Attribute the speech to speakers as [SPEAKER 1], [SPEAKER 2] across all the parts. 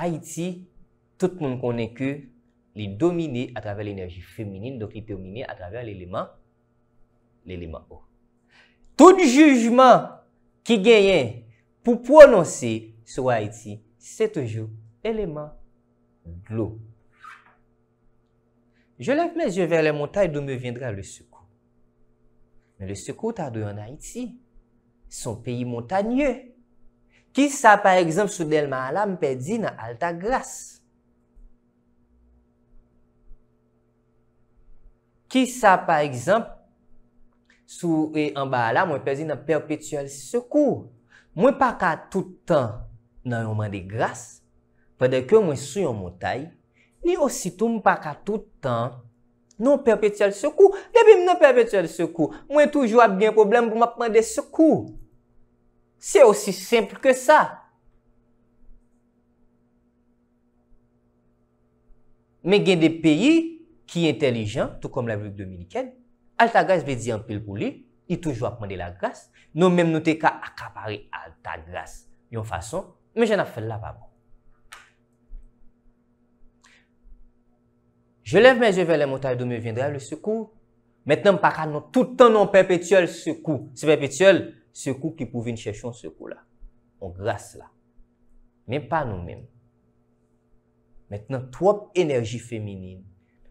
[SPEAKER 1] Haïti, tout le monde connaît que les dominé à travers l'énergie féminine, donc il dominé à travers l'élément l'élément eau. Tout jugement qui gagne pour prononcer sur Haïti, c'est toujours l'élément de l'eau. Je lève mes yeux vers les montagnes d'où me viendra le secours. Mais le secours est en Haïti, son pays montagneux. Ki sa, par ekzamp, sou del ma ala, mwen pe di nan alta glas. Ki sa, par ekzamp, sou e an ba ala, mwen pe di nan perpetual sekou. Mwen pa ka toutan nan yon man de glas, pwede ke mwen sou yon motay, ni ositou mwen pa ka toutan nan perpetual sekou. Depi mwen nan perpetual sekou, mwen toujou ap gen problem pou mwen pwende sekou. Se osi sempil ke sa. Men gen de peyi ki entelijan, tou kom la vulk Dominiken, Alta Gras ve di an pil pou li, i toujou apande la Gras, nou men nou te ka akapare Alta Gras yon fason, men jen ap fèl la pa bon. Je lev men je velen motaj dou me viendre al le sukou, met nan pa ka nou toutan nou perpetuel sukou, se perpetuel, Sèkou ki pou vin chèchon sèkou la. Ou glas la. Men pa nou men. Mèt nan twop enerji féminin.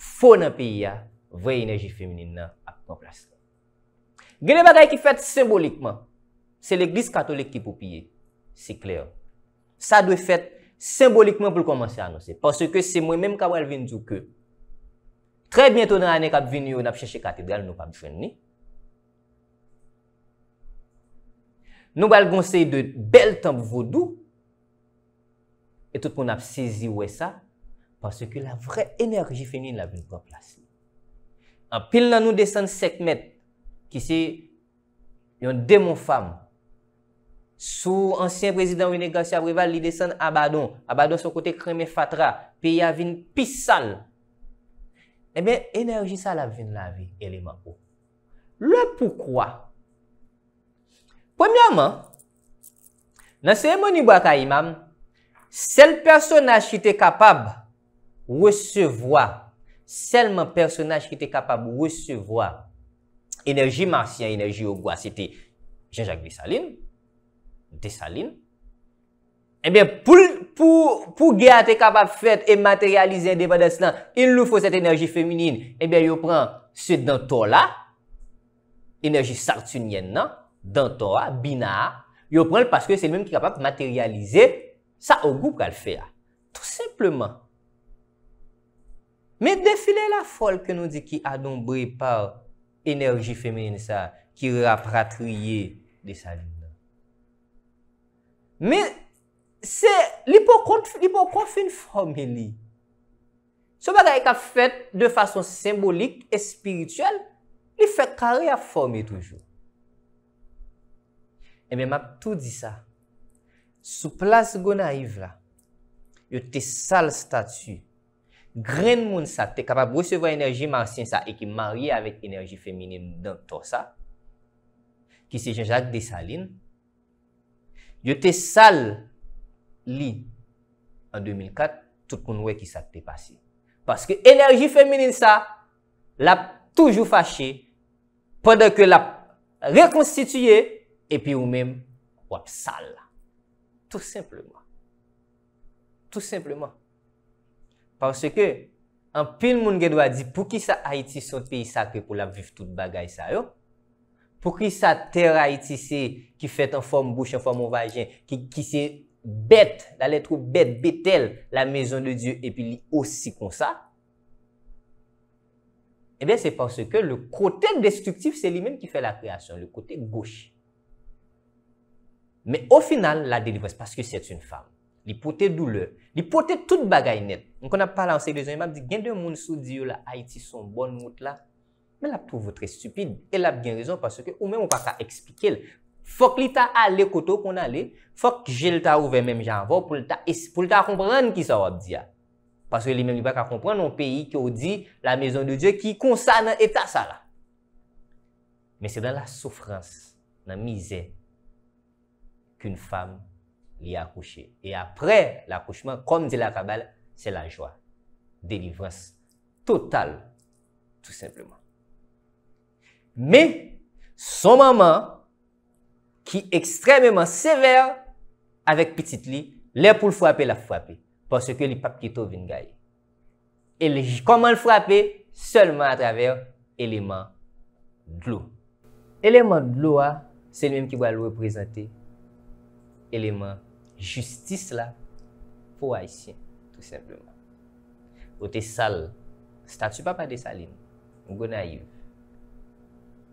[SPEAKER 1] Fò nan piya. Vè enerji féminin nan ap nan glas la. Gèle bagay ki fèt symbolikman. Sè l'Eglise Katolik ki pou piye. Sè kler. Sè dwe fèt symbolikman pou l'komanse anonsè. Pansè ke sè mwen menm kawel vin djou ke. Trè bientou nan anèk ap vin yo. Nap chèche katedral nou pa bifenni. Nou bal gonsey de bel tanp vodou, etout moun ap sezi wè sa, panse ki la vre enerji feni la vin pranplase. An pil nan nou desen sekmet, ki se yon demon fam, sou ansyen prezident ou negansi apreval, li desen abadon, abadon sou kote kreme fatra, pi ya vin pis sal. Eben, eh enerji sa la vin la vin eleman ou. Le poukwa, Premiyaman, nan semeni waka imam, sel personaj ki te kapab wesevoa, selman personaj ki te kapab wesevoa enerji Martian, enerji Ogwa, semeni waka imam, selman enerji Martian, enerji Ogwa, semeni waka imam, selman enerji Martian, enerji Ogwa, Dantor, binar, yo prel paske se l menm ki kapap materialize sa ou gou kal fe a. Tout sepleman. Me defile la fol ke nou di ki adombre par enerji femene sa ki rapratriye de sa lume. Me se li pou konfin forme li. Se bagay ka fet de fason se simbolik e spirituel, li fe kare a forme toujou. E eh men map tout di sa. Sou plas gona ivra, yo te sal statu, gren moun sa te kapab resevo enerji marsyen sa e ki marye avet enerji feminin nan to sa, ki se jenjad de salin, yo te sal li an 2004, tout kon we ki sa te pasi. Paske enerji feminin sa lap toujou fache, pandan ke lap rekonstituye epi ou mèm wap sal. Tout simpleman. Tout simpleman. Parce que, an pil moun gèdwa di, pou ki sa Haiti son fèy sakre pou la vif tout bagay sa yo, pou ki sa terre Haiti se, ki fèt en fòm bouche, en fòm ovajen, ki se bèt, la letrou bèt, bètel, la mezon de Dieu, epi li osi kon sa, ebè eh se parce que le kote destruktif, se li mèm ki fè la kreasyon, le kote gòsh. Men au final, la delivresse, paske set yon fap, li pote douleur, li pote tout bagay net. On kon ap palanse yon zon, yon mabdi, gen de moun sou diyo la Haiti son bon mout la. Men la pouvo tre stupide, el ap gen rezon paske ou men mou kaka ekspike el. Fok li ta ale koto kon ale, fok jel ta ouve menm janvo pou li ta kompran ki sa wap diya. Paske li menm li baka kompran yon peyi ki ou di la mezon de Diyo ki konsanan eta sa la. Men se dan la soufrans nan mizè qu'une femme l'y a accouché. Et après l'accouchement, comme dit la cabale, c'est la joie. Délivrance totale, tout simplement. Mais, son maman, qui est extrêmement sévère avec petite lit, l'air pour le frapper, la frapper. Parce que les pas qui au gagner. Et comment le frapper? Seulement à travers l'élément de l'eau. L'élément de l'eau, hein, c'est lui-même qui va le représenter elemen justice la pou a isye. Tout sepleman. O te sal, statu pa pa de salin, ou go na yu.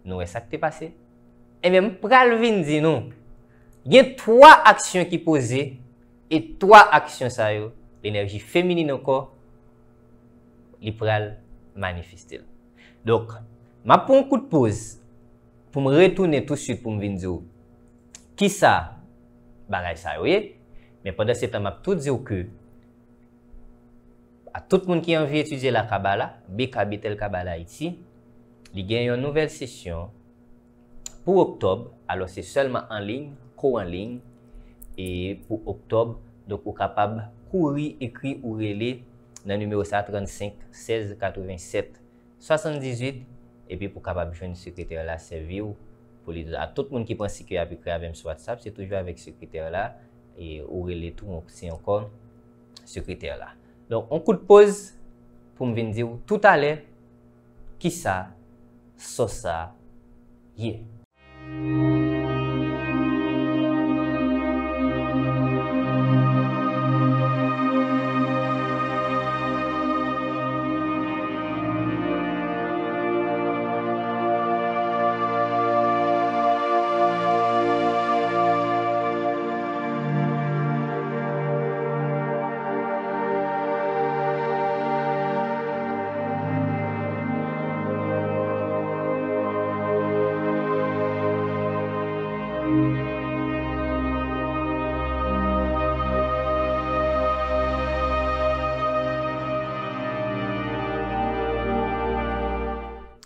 [SPEAKER 1] Nou e sa te pase? E men pral vin di nou. Gen 3 aksyon ki pose e 3 aksyon sa yo. Enerji femini nan ko li pral manifestel. Dok, ma pou an kou de pose pou m retoune tout suite pou m vin di ou. Ki sa? Baray sa yo ye, men pwede se tem ap tout di ou ke a tout moun ki anvi etudye la kabala, BKB tel kabala iti, li gen yon nouvel sesyon pou oktob, alo se selman anling, kou anling, e pou oktob, do pou kapab kou ri ekri ou rele nan numero sa 35, 16, 87, 78, e pi pou kapab joun sekreter la se vir ou. A tout moun ki pransi ki ya bi kre avèm sou WhatsApp, se toujou avèk se kriter la. E oure li tout moun si ankon se kriter la. Donk, an kou de poz pou m ven diw tout ale, ki sa, so sa, ye.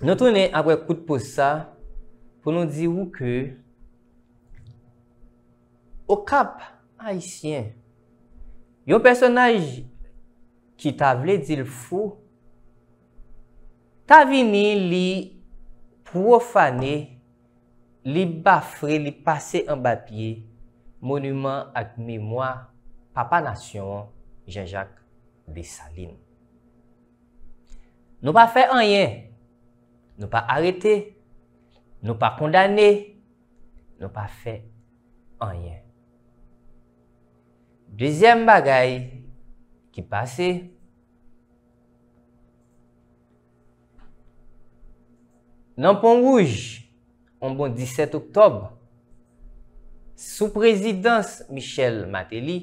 [SPEAKER 1] Nou tounen apwe kout pou sa pou nou di wou ke Okap Aisyen, yon personaj ki ta vle dil fou Ta vini li profane, li bafre, li pase an bapye Monument ak mimoa Papa Nation, Jean-Jacques Bessaline Nou pa fe anyen Nou pa arete, nou pa kondane, nou pa fe anyen. Dezyen bagay ki pase. Nan pon rouj, an bon 17 oktob, sou prezidans Michel Mateli,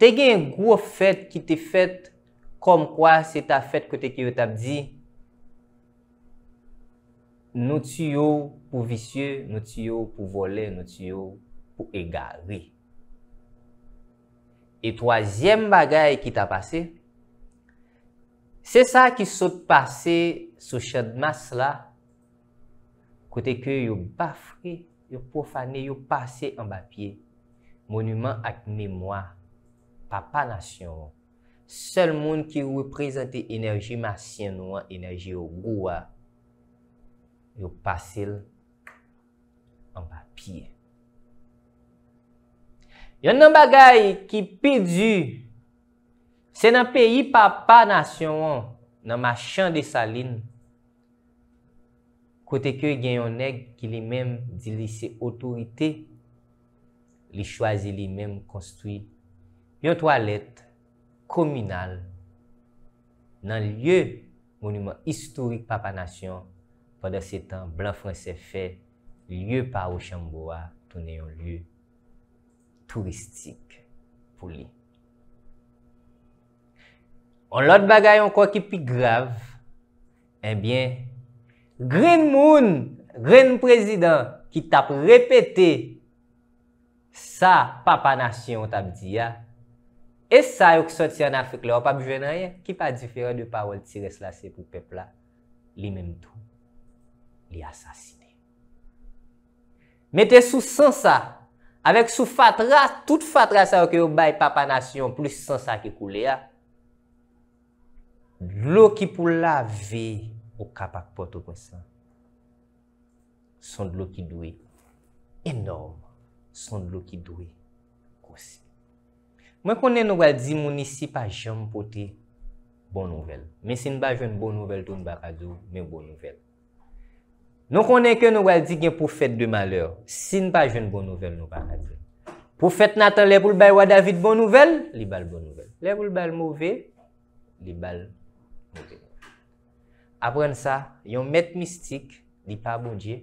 [SPEAKER 1] te gen gwo fet ki te fet kom kwa se ta fet kote ki yo tab di. Nou tiyo pou visye, nou tiyo pou vole, nou tiyo pou egalri. E toazyem bagay ki ta pase, se sa ki sote pase sou chadmas la, kote ke yo bafri, yo poufane, yo pase an bapye, monument ak nemoa, papa nasyon, sel moun ki wè prezante enerji masyen wè, enerji wè, yo pasil an pa piye. Yon nan bagay ki pidu, se nan peyi pa pa nasyon an, nan ma chan de salin, kote ke gen yon neg ki li menm di lise otorite, li chwazi li menm konstwi, yon toalet kominal, nan lye monument istorik pa pa nasyon an, Pendè se tan, Blan Fransè fè lye par ou Chamboua pou nè yon lye touristik pou li. On lòt bagay yon kwa ki pi grav, enbyen, Gren Moun, Gren Prezident, ki tap repete sa papanasyon tap diya, ah, e sa yon ki soti an Afrik lè, wap ap jwen rayen, ki pa diferent de parol tire slase pou pepla li menm toum. li asasine. Mete sou sansa, avek sou fatras, tout fatras a ok yo bay, papa nasyon, plus sansa ki koule a, blok ki pou lave, ou kapak poto konsen, son blok ki dwe, enorm, son blok ki dwe, konsen. Mwen konen nou wadi, mounisipa jom poti, bon nouvel. Men sin bajwen bon nouvel, ton baka dwe, men bon nouvel. Nou konen ke nou waz di gen pou fèt de malèr, sin pa jen bon nouvel nou pa akwen. Pou fèt natan lè pou l'bèl wad avit bon nouvel, li bal bon nouvel. Lè pou l'bèl mouvè, li bal mouvè. Aprende sa, yon mèt mistik li pa abondje.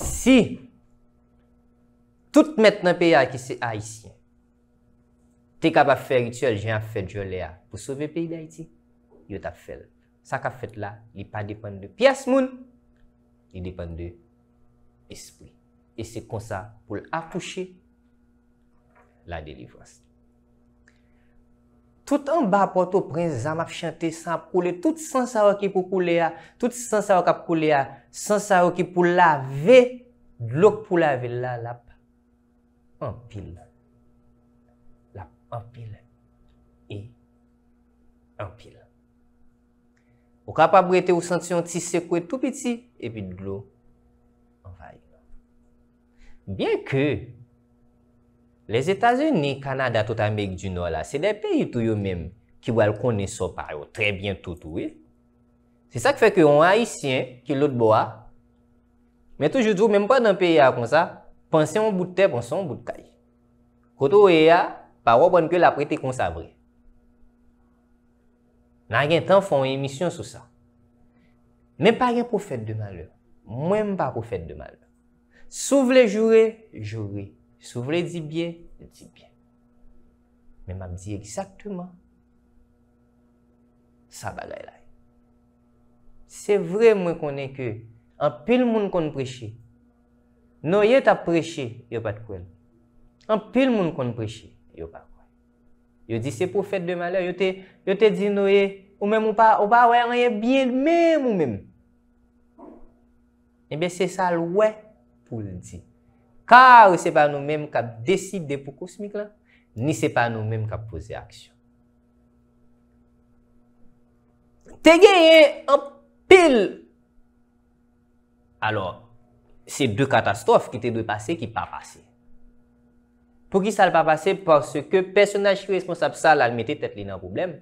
[SPEAKER 1] Si, tout mèt nan peyakise a isi, te kaba fè rituel jen fèt jolè a, pou sove pey da iti, yo tap fèl. Sa ka fèt la li pa depen de pias moun, li depen de espri. E se konsa pou l'apouche la delivras. Tout an ba poto pren zam ap chante san pou le, tout san sa wakipou pou le a, tout san sa wakap pou le a, san sa wakipou la ve, glok pou la ve la lap, an pil. Lap an pil. E an pil. Ou kapabrete ou santi yon ti sekwe tout piti, epi d'lo envaye. Bien ke, les Etats-Unis, Kanada, tout Amerik du Nord la, se de pe yi tou yo menm ki wal konen so par yo, tre bien tout ou e. Se sa ke fe ke yon a yi sien, ki lout bo a, men tou joudou menm pa nan pe ya kon sa, pansen yon bout de tep, pansen yon bout de kay. Koto ou e ya, par ou banke la prete kon sa vreye. Nan gen tan foun emisyon sou sa. Men pa gen pou fèt de malè. Mwen m pa pou fèt de malè. Sou vle jure, jure. Sou vle di bie, di bie. Men m ap di eksaktouman. Sa balay lay. Se vre mwen konen ke, an pil moun kon preche, nou ye ta preche, yo pat kwen. An pil moun kon preche, yo pat. Yo di se pou fèt de malè, yo te di nou e ou mèm ou pa, ou pa wè an ye biye l mèm ou mèm. E eh bè se sa l wè pou l di. Kar se pa nou mèm kap deside pou kosmik la, ni se pa nou mèm kap pose aksyon. Te genye an pil. Alors, se de katastrof ki te de pase ki pa rase. pou ki sa l pa pase, porske personaj ki responsab sa l almete tet li nan poublem,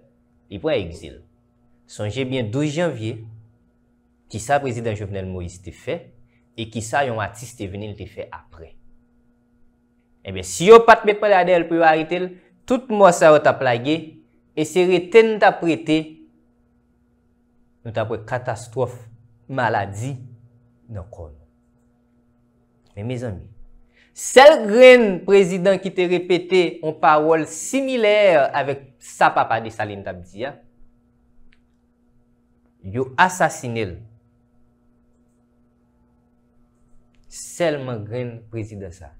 [SPEAKER 1] i pou a exil. Sonje bien 12 janvye, ki sa prezident Jovenel Moïse te fe, e ki sa yon atiste venil te fe apre. Ebe, eh si yo pat me palade el priwari tel, tout mou sa ou ta plage, e se reten ta prete, nou ta pre katastrof, maladi, nan kon. Me mizan mi, Sel gren prezident ki te repete an parol similèr avèk sa papa de Salim Dabdi, yo asasine l. Sel man gren prezident sa.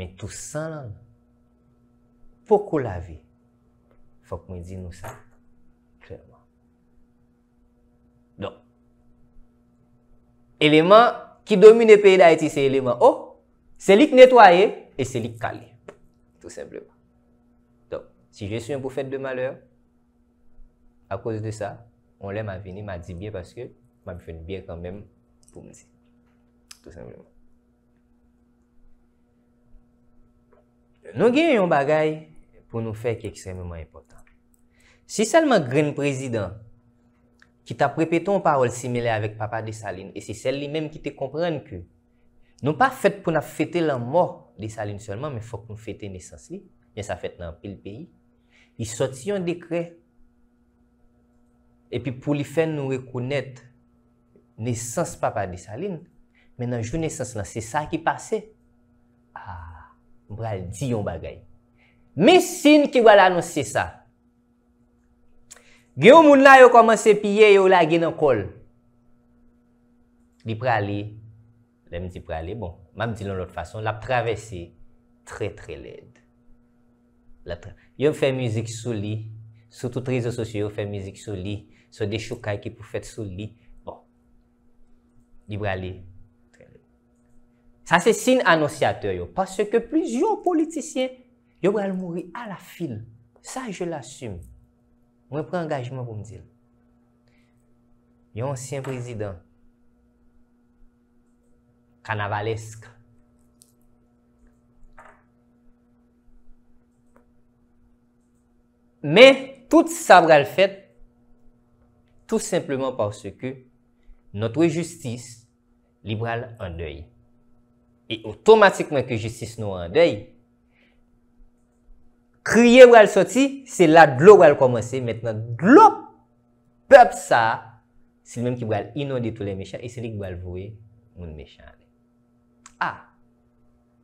[SPEAKER 1] Men tou san l an. Fok ou la vi. Fok mè di nou sa. Klerman. Don. Eleman ki domine peyi la eti, se eleman o, oh! Se lik netwaye, e se lik kale. Tout sebleman. Don, si jè sou yon boufèd de malèr, a kòz de sa, on lè m'a vini, m'a di bie, paske m'a bi fèd bie kòm mèm pou mizi. Tout sebleman. Nou gen yon bagay, pou nou fèk eksemèman epotan. Si selman Green président, ki ta prepè ton parol simile avèk papa de Saline, e si sel li mèm ki te komprèn kè, Nou pa fèt pou na fètè lan mòk Disaline sèlman, mè fòk m fètè nesans li, mè sa fèt nan pèl pèyi, i sòti yon dekré, epi pou li fèn nou rekounèt nesans papa Disaline, mè nan joun nesans lan, se sa ki pase, m pral di yon bagay. Mè sin ki wala nan se sa, ge ou moun la yo komanse piye, yo la gen an kol, li pral li, Lè m di pralè, bon, m ap di lò lòt fason, la travèsi, trè trè lèd. Yo m fè müzik sou li, sou tout rizò sosyo yo fè müzik sou li, sou de choukaj ki pou fèt sou li, bon. Di pralè, trè lèd. Sa se sin annonsyatè yo, pasè ke plizyon politisyen yo pralè mouri a la fil. Sa je l'assume. M wè prè angajman pou m dil. Yo ansyen prezidant. an avalèsk. Mè, tout sa bral fèt, tout simplement porsè ke notwe justice li bral an dèy. E otomatikman ke justice nou an dèy, kriye wè al soti, se la glò wè al komanse, mèt nan glò pèp sa, se lè mèm ki bral inonde tout lè mechane, e se lè ki bral vowe moun mechane. A,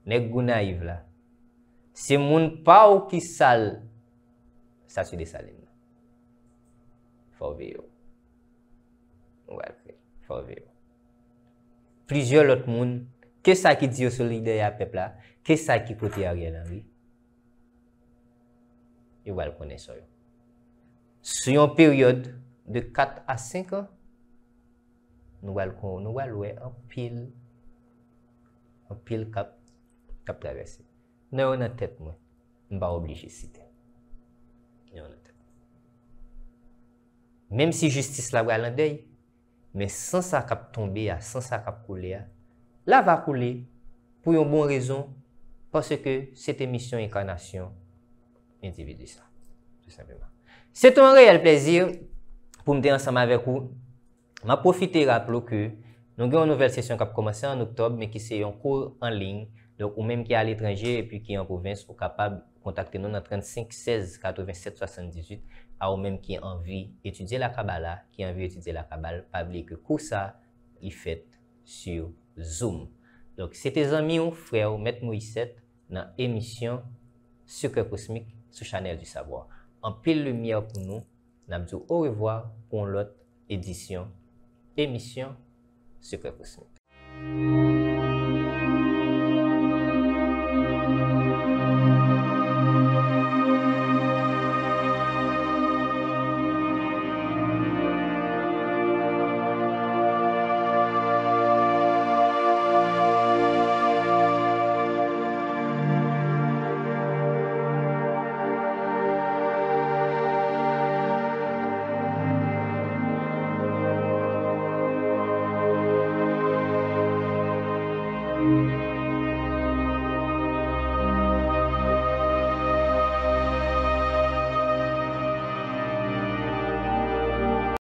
[SPEAKER 1] nek gounayiv la. Se moun pa ou ki sal, sa sou de salen. Fò vè yo. Nou wè lwè, fò vè yo. Plizyon lot moun, kè sa ki diyo sou lide ya pepla, kè sa ki poti a riyen an vi? Nou wè lwè konen so yo. Su yon peryode de kat a senk an, nou wè lwè an pil an. pil kap, kap travesi. Ne yon an tèt mwen, mba obli jesite. Yon an tèt. Mèm si justice la wè al an dèy, mè sans sa kap tombe ya, sans sa kap koule ya, la va koule, pou yon bon rezon, pwase ke se te misyon inkarnasyon, individe disa. Se ton reyel plezir, pou mde ansama avek ou, ma profite rap lou ke Nou gen yon nouvel sesyon kap komanse an oktob, men ki se yon kou anling, ou menm ki al etranje, e pi ki an kouvins, ou kapab kontakte nou nan 3516-8778, a ou menm ki anvi etudye la Kabbalah, ki anvi etudye la Kabbal, pablike kousa, i fèt sur Zoom. Donc, se te zami ou frew, met mou yisèt nan emisyon Sucre Kosmik sou chanel du Savoie. An pil lumiè ou pou nou, nan mzou ou revoi, kon lot, edisyon, emisyon, super é possível.